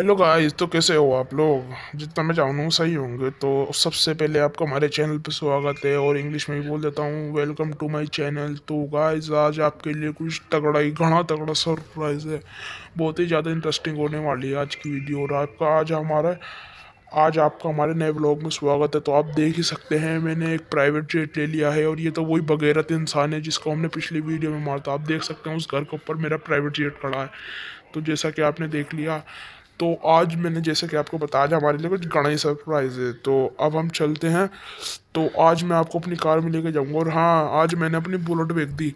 hello guys तो कैसे हो आप लोग जितना मैं चाहूँ सही होंगे तो सबसे पहले आपका हमारे चैनल पर स्वागत है और इंग्लिश में भी बोल देता हूँ वेलकम टू माय चैनल तो गाइस आज आपके लिए कुछ तगड़ा ही घना तगड़ा सरप्राइज़ है बहुत ही ज़्यादा इंटरेस्टिंग होने वाली है आज की वीडियो और आपका आज हमारा आज आपका हमारे नए ब्लॉग में स्वागत है तो आप देख ही सकते हैं मैंने एक प्राइवेट जेट ले लिया है और ये तो वही बगैरत इंसान है जिसको हमने पिछली वीडियो में मारा था आप देख सकते हैं उस घर के ऊपर मेरा प्राइवेट जेट खड़ा है तो जैसा कि आपने देख लिया तो आज मैंने जैसे कि आपको बताया हमारे लिए कुछ गणा ही सरप्राइज़ है तो अब हम चलते हैं तो आज मैं आपको अपनी कार में लेके जाऊंगा और हाँ आज मैंने अपनी बुलेट बेच दी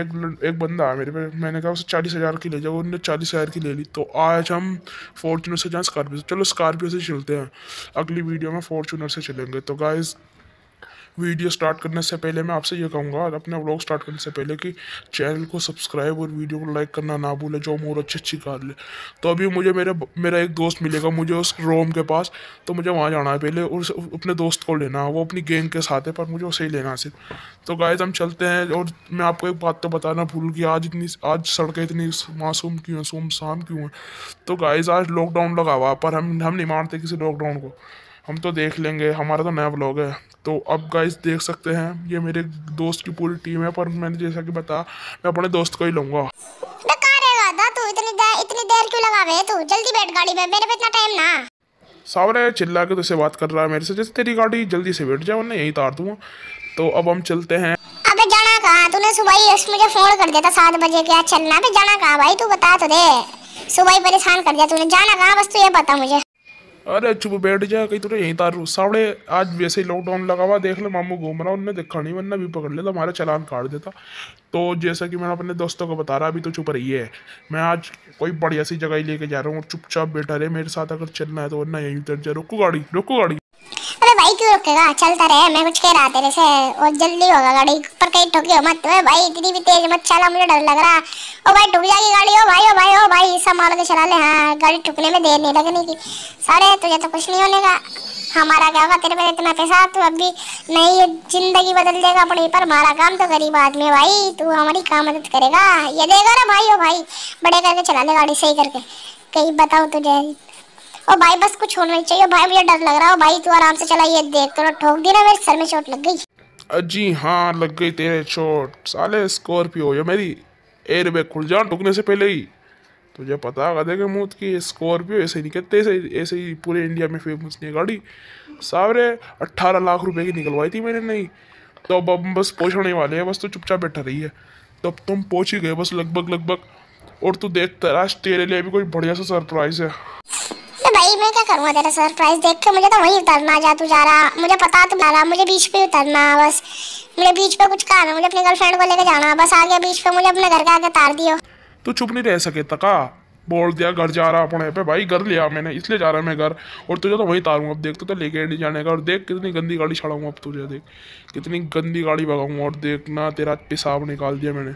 एक एक बंदा है मेरे पे मैंने कहा उसे चालीस हज़ार की ले जाओ उन्होंने चालीस हज़ार की ले ली तो आज हम फॉर्चूनर से जाएँ स्कॉर्पियो से चलो स्कॉर्पियो से चलते हैं अगली वीडियो में फॉर्चूनर से चलेंगे तो गाइज़ वीडियो स्टार्ट करने से पहले मैं आपसे ये कहूँगा अपने ब्लॉग स्टार्ट करने से पहले कि चैनल को सब्सक्राइब और वीडियो को लाइक करना ना भूले जो और अच्छी अच्छी कार ले तो अभी मुझे मेरा मेरा एक दोस्त मिलेगा मुझे उस रोम के पास तो मुझे वहाँ जाना है पहले और अपने दोस्त को लेना है वो अपनी गेंग के साथ है पर मुझे उसे ही लेना सिर्फ तो गाय हम चलते हैं और मैं आपको एक बात तो बताना भूल गया आज इतनी आज सड़कें इतनी मासूम क्यों हैं सुमसाम क्यों हैं तो गाइज आज लॉकडाउन लगा हुआ पर हम हम नहीं मानते किसी लॉकडाउन को हम तो देख लेंगे हमारा तो नया ब्लॉग है तो अब गाइस देख सकते हैं ये मेरे दोस्त की पूरी टीम है पर मैंने जैसा कि बताया मैं अपने दोस्त को ही लूँगा सावरे चिल्ला के तुझसे बात कर रहा है मेरे से जैसे तेरी गाड़ी जल्दी से बैठ जाओ वरना यही तार दूंगा तो अब हम चलते हैं अबे जाना कहाँ तूने सुबह ही मुझे फोन कर दिया था सात बजे के चलना अबे जाना कहाँ भाई तू बता तो दे सुबह ही परेशान कर दिया तूने जाना कहाँ बस तू ये बता मुझे अरे चुप बैठ जा कहीं तूने यहीं तारू सामने आज वैसे ही लॉकडाउन लगा हुआ देख ले मामू घूम रहा उनने देखा नहीं वरना भी पकड़ लेता हमारा चलान काट देता तो जैसा कि मैंने अपने दोस्तों को बता रहा अभी तो चुप रही है मैं आज कोई बढ़िया सी जगह ही लेके जा रहा हूँ और चुपचाप बैठा रहे मेरे साथ अगर चलना है तो वरना यहीं उतर जा रोको गाड़ी रोको गाड़ी भाई क्यों रुकेगा चलता रहे मैं कुछ कह रहा तेरे से और जल्दी होगा गाड़ी पर कहीं ठोकियो मत ओए भाई इतनी भी तेज मत चला मुझे डर लग रहा ओ भाई ठुक जाएगी गाड़ी ओ भाई ओ भाई ओ भाई ऐसा संभाल के चला ले हाँ गाड़ी ठुकने में देर नहीं लगने की सारे तुझे तो कुछ नहीं होने का हमारा क्या होगा तेरे पास इतना पैसा तू अभी नहीं जिंदगी बदल देगा अपने पर हमारा काम तो गरीब आदमी है भाई तू हमारी काम मदद करेगा ये देगा ना भाई ओ भाई बड़े करके चला ले गाड़ी सही करके कहीं बताओ तुझे और भाई बस कुछ होना नहीं चाहिए भाई मुझे डर लग रहा है भाई तू आराम से चला ये देख तो ठोक दी ना मेरे सर में चोट लग गई अजी हाँ लग गई तेरे चोट साले स्कॉर्पियो ये मेरी एयर बैग खुल जा ठुकने से पहले ही तुझे पता कर देगा मूत की स्कॉर्पियो ऐसे ही निकलते ऐसे ऐसे ही पूरे इंडिया में फेमस नहीं गाड़ी सारे अट्ठारह लाख रुपए की निकलवाई थी मैंने नहीं तो अब हम बस पहुँचने वाले हैं बस तो चुपचाप बैठा रही है तो अब तुम पहुँच ही गए बस लगभग लगभग और तू देखता राज तेरे लिए भी कोई बढ़िया सा सरप्राइज़ है ये भाई मैं क्या करूँगा तेरा सरप्राइज देख के मुझे तो वही उतरना जा तू जा रहा मुझे पता तो जा रहा मुझे बीच पे उतरना बस मुझे बीच पे कुछ खाना मुझे अपने गर्लफ्रेंड को लेकर जाना बस आगे बीच पे मुझे अपने घर के आगे तार दियो तू चुप नहीं रह सके तका बोल दिया घर जा रहा अपने पे भाई घर लिया मैंने इसलिए जा रहा मैं घर और तुझे तो वही तारूंगा अब देख तो, तो लेके नहीं जाने का और देख कितनी गंदी गाड़ी छड़ाऊंगा अब तुझे देख कितनी गंदी गाड़ी भगाऊंगा और देखना तेरा पेशाब निकाल दिया मैंने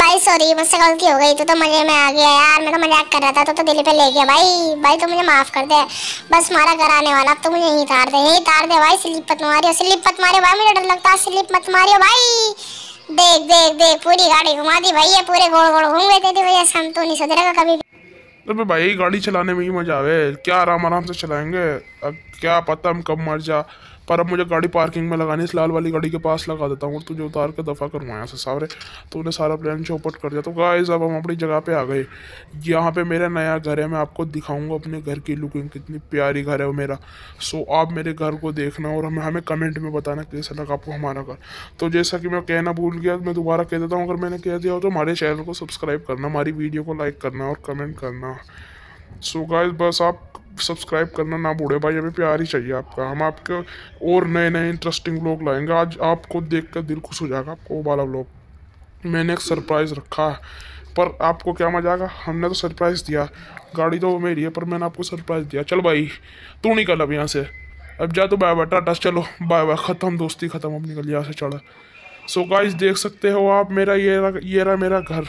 भाई सॉरी मुझसे गलती हो गई तो तो मज़े में आ गया यार मैं तो मजाक कर रहा था तो तो दिल्ली पे ले गया भाई भाई तो मुझे माफ़ कर दे बस मारा घर आने वाला अब तो मुझे यहीं तार दे यहीं तार दे भाई स्लिप मत मारियो स्लिप मत मारियो भाई मुझे डर लगता है स्लिप मत मारियो भाई देख देख देख पूरी गाड़ी घुमा दी भाई ये पूरे गोल गोल घूम गए तेरी वजह से हम तो नहीं सुधरेगा कभी अरे भाई गाड़ी चलाने में ही मजा आवे क्या आराम आराम से चलाएंगे अब क्या पता हम कब मर जा पर अब मुझे गाड़ी पार्किंग में लगानी इस लाल वाली गाड़ी के पास लगा देता हूँ और तुझे उतार के दफ़ा करूँ यहाँ से सारे तो उन्हें सारा प्लान चौपट कर दिया तो गाइस अब हम अपनी जगह पे आ गए यहाँ पे मेरा नया घर है मैं आपको दिखाऊंगा अपने घर की लुकिंग कितनी प्यारी घर है वो मेरा सो आप मेरे घर को देखना और हमें हमें कमेंट में बताना कैसा लगा आपको हमारा घर तो जैसा कि मैं कहना भूल गया मैं दोबारा कह देता हूँ अगर मैंने कह दिया हो तो हमारे चैनल को सब्सक्राइब करना हमारी वीडियो को लाइक करना और कमेंट करना सो गाइस बस आप सब्सक्राइब करना ना भूलें भाई हमें प्यार ही चाहिए आपका हम आपके और नए नए इंटरेस्टिंग व्लॉग लाएंगे आज आपको देख कर दिल खुश हो जाएगा आपको वो वाला व्लॉग मैंने एक सरप्राइज़ रखा है पर आपको क्या मजा आएगा हमने तो सरप्राइज़ दिया गाड़ी तो मेरी है पर मैंने आपको सरप्राइज़ दिया चल भाई तू निकल अब यहाँ से अब जा तो बाय बाय टाटा चलो बाय बाय ख़त्म दोस्ती ख़त्म अब निकल यहाँ से चढ़ा सो गाइस देख सकते हो आप मेरा ये रहा ये रहा मेरा घर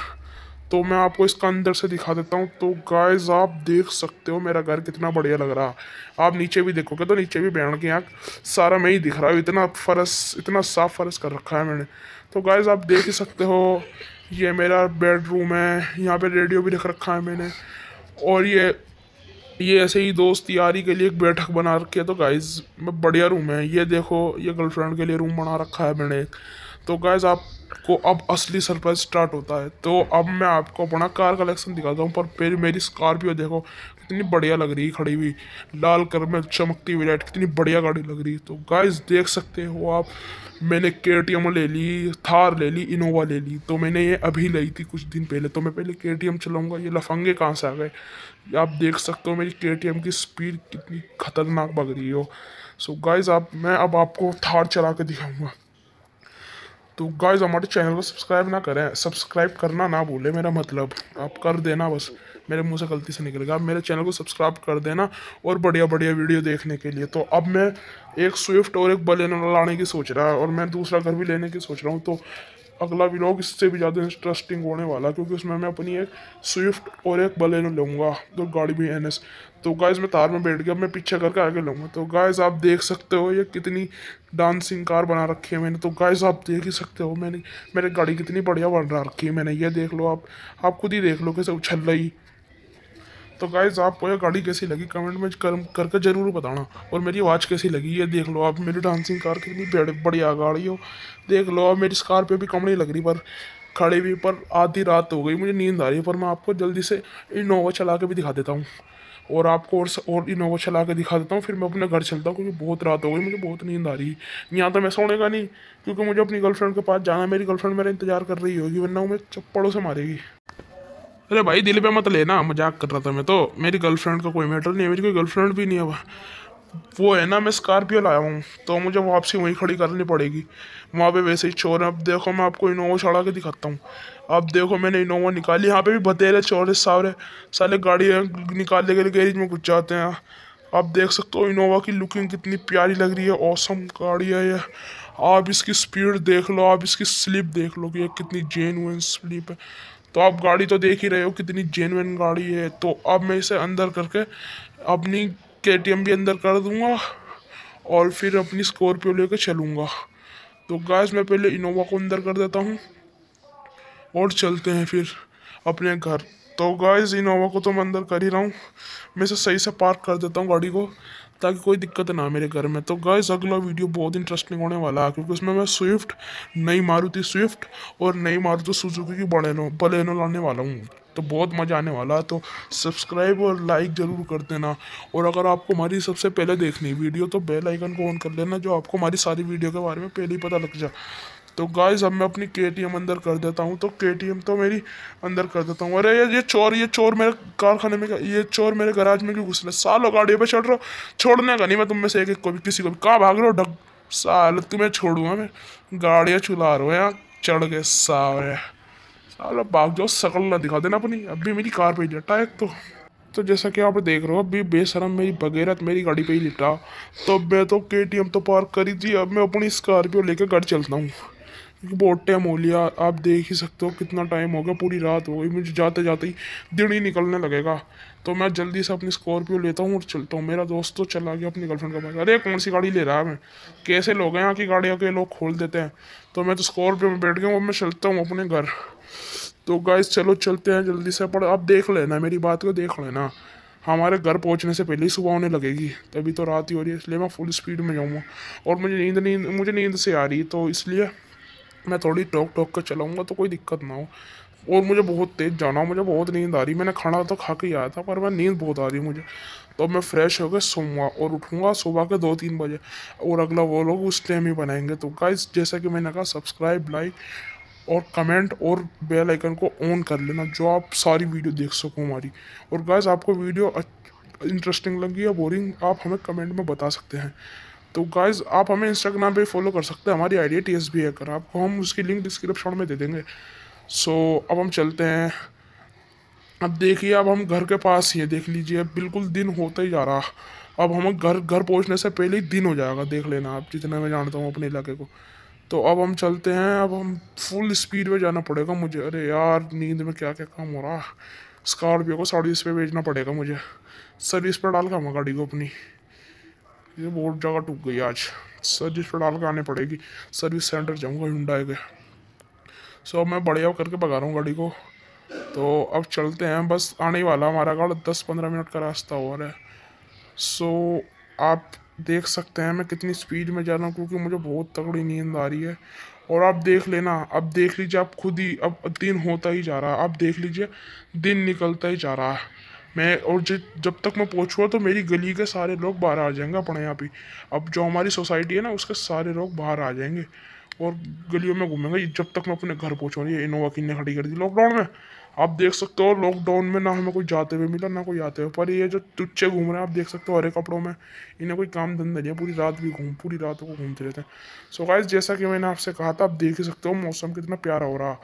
तो मैं आपको इसका अंदर से दिखा देता हूँ तो गाइज आप देख सकते हो मेरा घर कितना बढ़िया लग रहा आप नीचे भी देखोगे तो नीचे भी बैठ के यहाँ सारा मैं ही दिख रहा हूँ इतना फर्श इतना साफ फर्श कर रखा है मैंने तो गाइज आप देख ही सकते हो ये मेरा बेडरूम है यहाँ पे रेडियो भी रख रखा है मैंने और ये ये ऐसे ही दोस्त यारी के लिए एक बैठक बना रखी है तो गाइज बढ़िया रूम है ये देखो ये गर्लफ्रेंड के लिए रूम बना रखा है मैंने एक तो गाइज आपको अब असली सरप्राइज स्टार्ट होता है तो अब मैं आपको अपना कार कलेक्शन दिखाता हूँ पर फिर मेरी स्कॉर्पियो देखो कितनी बढ़िया लग रही है खड़ी हुई लाल कलर में चमकती हुई लाइट कितनी बढ़िया गाड़ी लग रही है तो गाइज देख सकते हो आप मैंने के ले ली थार ले ली इनोवा ले ली तो मैंने ये अभी ली थी कुछ दिन पहले तो मैं पहले के टी चलाऊँगा ये लफंगे कहाँ से आ गए आप देख सकते हो मेरी के की स्पीड कितनी खतरनाक बग रही हो सो गाइज़ आप मैं अब आपको थार चला के दिखाऊँगा तो गाइज हमारे चैनल को सब्सक्राइब ना करें सब्सक्राइब करना ना भूलें मेरा मतलब आप कर देना बस मेरे मुंह से गलती से निकलेगा मेरे चैनल को सब्सक्राइब कर देना और बढ़िया बढ़िया वीडियो देखने के लिए तो अब मैं एक स्विफ्ट और एक बलेनो लाने की सोच रहा है और मैं दूसरा घर भी लेने की सोच रहा हूँ तो अगला व्लॉग इससे भी ज़्यादा इंटरेस्टिंग होने वाला क्योंकि उसमें मैं अपनी एक स्विफ्ट और एक बलेनो लूँगा तो गाड़ी भी एन एस तो गाइज मैं तार में बैठ गया मैं पीछे करके आगे लूँगा तो गाइज आप देख सकते हो ये कितनी डांसिंग कार बना रखी है मैंने तो गाइज आप देख ही सकते हो मैंने मेरी गाड़ी कितनी बढ़िया बना रखी है मैंने ये देख लो आप आप खुद ही देख लो कैसे उछल रही तो गाइज आपको यह गाड़ी कैसी लगी कमेंट में कर करके जरूर बताना और मेरी आवाज़ कैसी लगी ये देख लो आप मेरी डांसिंग कार कितनी बढ़िया गाड़ी हो देख लो आप मेरी स्कॉर्पियो भी कम नहीं लग रही पर खड़े भी पर आधी रात हो गई मुझे नींद आ रही है पर मैं आपको जल्दी से इनोवा चला के भी दिखा देता हूँ और आपको और और इनोवा चला के दिखा देता हूँ फिर मैं अपने घर चलता हूँ क्योंकि बहुत रात हो गई मुझे बहुत नींद आ रही है यहाँ तो मैं सोने का नहीं क्योंकि मुझे अपनी गर्लफ्रेंड के पास जाना मेरी गर्लफ्रेंड मेरा इंतजार कर रही होगी वरना मैं चप्पड़ों से मारेगी अरे भाई दिल पे मत लेना मजाक कर रहा था मैं तो मेरी गर्लफ्रेंड का कोई मैटर नहीं है मेरी कोई गर्लफ्रेंड भी नहीं है वो है ना मैं स्कॉर्पियो लाया हूँ तो मुझे वापसी वहीं खड़ी करनी पड़ेगी वहाँ पे वैसे ही चोर है अब देखो मैं आपको इनोवा चढ़ा के दिखाता हूँ अब देखो मैंने इनोवा निकाली यहाँ पे भी बतेरे चोरे सारे साले गाड़ी निकालने के लिए गैरेज में घुस जाते हैं आप देख सकते हो इनोवा की लुकिंग कितनी प्यारी लग रही है औसम गाड़ी है ये आप इसकी स्पीड देख लो आप इसकी स्लिप देख लो कि ये कितनी जेनुअन स्लिप है तो आप गाड़ी तो देख ही रहे हो कितनी जेनविन गाड़ी है तो अब मैं इसे अंदर करके अपनी के भी अंदर कर दूँगा और फिर अपनी स्कॉर्पियो कर चलूँगा तो गैस मैं पहले इनोवा को अंदर कर देता हूँ और चलते हैं फिर अपने घर तो गैस इनोवा को तो मैं अंदर कर ही रहा हूँ मैं इसे सही से पार्क कर देता हूँ गाड़ी को ताकि कोई दिक्कत ना मेरे घर में तो गाइस अगला वीडियो बहुत इंटरेस्टिंग होने वाला है क्योंकि उसमें मैं स्विफ्ट नई मारुति स्विफ्ट और नई मारुति सुजुकी की बड़े बलेनो लाने वाला हूँ तो बहुत मज़ा आने वाला है तो सब्सक्राइब और लाइक ज़रूर कर देना और अगर आपको हमारी सबसे पहले देखनी वीडियो तो बेल आइकन को ऑन कर लेना जो आपको हमारी सारी वीडियो के बारे में पहले ही पता लग जाए तो गाइस अब मैं अपनी के अंदर कर देता हूँ तो के तो मेरी अंदर कर देता हूँ अरे यार ये चोर ये चोर मेरे कारखाने में ये चोर मेरे गराज में क्यों घुस रहे सालों गाड़ियों पर चढ़ रहा हूँ छोड़ने का नहीं मैं तुम में से एक एक को भी किसी को भी कहाँ भाग रहे हो डग साल तुम्हें छोड़ूंगा मैं गाड़ियाँ चुला रहा हो यहाँ चढ़ गए सारे साल भाग जाओ शकल ना दिखा देना अपनी अभी मेरी कार पर ही लटा एक तो तो जैसा कि आप देख रहे हो अभी बेशरम मेरी बगैरत मेरी गाड़ी पे ही लिटा तो मैं तो के तो पार्क करी थी अब मैं अपनी स्कॉर्पियो लेकर घर चलता हूँ बहुत टाइम हो लिया आप देख ही सकते हो कितना टाइम हो गया पूरी रात हो गई मुझे जाते जाते ही दिन ही निकलने लगेगा तो मैं जल्दी से अपनी स्कॉर्पियो लेता हूँ और चलता हूँ मेरा दोस्त तो चला गया अपनी गर्लफ्रेंड के पास अरे कौन सी गाड़ी ले रहा है मैं कैसे लोग हैं यहाँ की गाड़ियों के लोग खोल देते हैं तो मैं तो स्कॉर्पियो में बैठ गया हूँ मैं चलता हूँ अपने घर तो गाय चलो चलते हैं जल्दी से पर आप देख लेना मेरी बात को देख लेना हमारे घर पहुंचने से पहले ही सुबह होने लगेगी तभी तो रात ही हो रही है इसलिए मैं फुल स्पीड में जाऊँगा और मुझे नींद नींद मुझे नींद से आ रही है तो इसलिए मैं थोड़ी टोक टोक कर चलाऊँगा तो कोई दिक्कत ना हो और मुझे बहुत तेज़ जाना हो मुझे बहुत नींद आ रही मैंने खाना तो खा के ही आया था पर मैं नींद बहुत आ रही मुझे तो मैं फ्रेश होकर सोऊंगा और उठूंगा सुबह के दो तीन बजे और अगला वो लोग उस टाइम ही बनाएंगे तो गाइस जैसा कि मैंने कहा सब्सक्राइब लाइक और कमेंट और बेल आइकन को ऑन कर लेना जो आप सारी वीडियो देख सको हमारी और गाइस आपको वीडियो इंटरेस्टिंग लगी या बोरिंग आप हमें कमेंट में बता सकते हैं तो गाइज आप हमें इंस्टाग्राम पे फॉलो कर सकते हैं हमारी idea T S B hacker आपको हम उसकी लिंक डिस्क्रिप्शन में दे देंगे सो so, अब हम चलते हैं अब देखिए अब हम घर के पास ही है देख लीजिए बिल्कुल दिन होता ही जा रहा अब हम घर घर पहुंचने से पहले ही दिन हो जाएगा देख लेना आप जितना मैं जानता हूँ अपने इलाके को तो अब हम चलते हैं अब हम फुल स्पीड में जाना पड़ेगा मुझे अरे यार नींद में क्या क्या काम हो रहा स्कॉर्पियो को सर्विस पे भेजना पड़ेगा मुझे सर्विस पे डाल का गाड़ी को अपनी ये बहुत जगह टूट गई आज सर्विस पर डाल के आने पड़ेगी सर्विस सेंटर जाऊँगा हिंडा के सो अब मैं बढ़िया करके भगा रहा हूँ गाड़ी को तो अब चलते हैं बस आने वाला हमारा गाड़ दस पंद्रह मिनट का रास्ता और है सो आप देख सकते हैं मैं कितनी स्पीड में जा रहा हूँ क्योंकि मुझे बहुत तगड़ी नींद आ रही है और आप देख लेना अब देख लीजिए आप खुद ही अब दिन होता ही जा रहा है आप देख लीजिए दिन निकलता ही जा रहा है मैं और जब तक मैं पहुँचूँगा तो मेरी गली के सारे लोग बाहर आ जाएंगे अपने यहाँ पे अब जो हमारी सोसाइटी है ना उसके सारे लोग बाहर आ जाएंगे और गलियों में घूमेंगे जब तक मैं अपने घर पहुँचूँ ये इनोवा किन्ने खड़ी कर दी लॉकडाउन में आप देख सकते हो लॉकडाउन में ना हमें कोई जाते हुए मिला ना कोई आते हुए पर ये जो तुच्छे घूम रहे हैं आप देख सकते हो हरे कपड़ों में इन्हें कोई काम धंधा नहीं है पूरी रात भी घूम पूरी रात को घूमते रहते हैं सो गाइज जैसा कि मैंने आपसे कहा था आप देख ही सकते हो मौसम कितना प्यारा हो रहा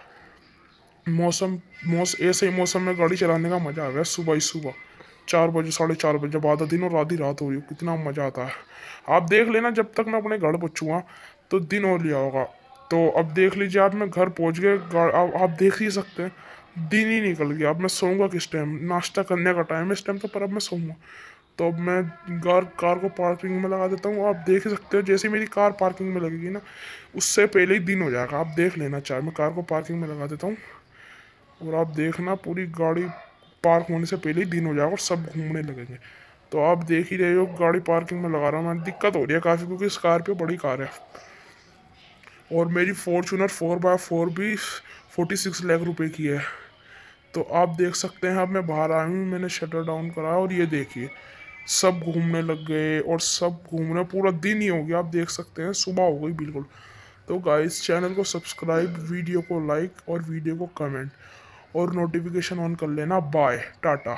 मौसम मौस ऐसे मौसम में गाड़ी चलाने का मज़ा आ गया सुबह ही सुबह चार बजे साढ़े चार बजे जब आधा दिन और आधी रात हो रही हो कितना मज़ा आता है आप देख लेना जब तक मैं अपने घर पहुँचूँगा हाँ, तो दिन हो लिया होगा तो अब देख लीजिए आप मैं घर पहुँच गए आप, देख ही सकते हैं दिन ही निकल गया अब मैं सोऊंगा किस टाइम नाश्ता करने का टाइम है इस टाइम तो पर अब मैं सोऊंगा तो अब मैं घर कार को पार्किंग में लगा देता हूँ आप देख ही सकते हो जैसे मेरी कार पार्किंग में लगेगी ना उससे पहले ही दिन हो जाएगा आप देख लेना चाहे मैं कार को पार्किंग में लगा देता हूँ और आप देखना पूरी गाड़ी पार्क होने से पहले ही दिन हो जाएगा और सब घूमने लगेंगे तो आप देख ही रहे हो गाड़ी पार्किंग में लगा रहा हूँ मैं दिक्कत हो रही है काफ़ी क्योंकि स्कॉर्पियो बड़ी कार है और मेरी फॉर्चूनर फोर बाय फोर भी फोर्टी सिक्स लाख रुपये की है तो आप देख सकते हैं अब मैं बाहर आया हूँ मैंने शटर डाउन कराया और ये देखिए सब घूमने लग गए और सब घूमने पूरा दिन ही हो गया आप देख सकते हैं सुबह हो गई बिल्कुल तो गाइस चैनल को सब्सक्राइब वीडियो को लाइक और वीडियो को कमेंट और नोटिफिकेशन ऑन कर लेना बाय टाटा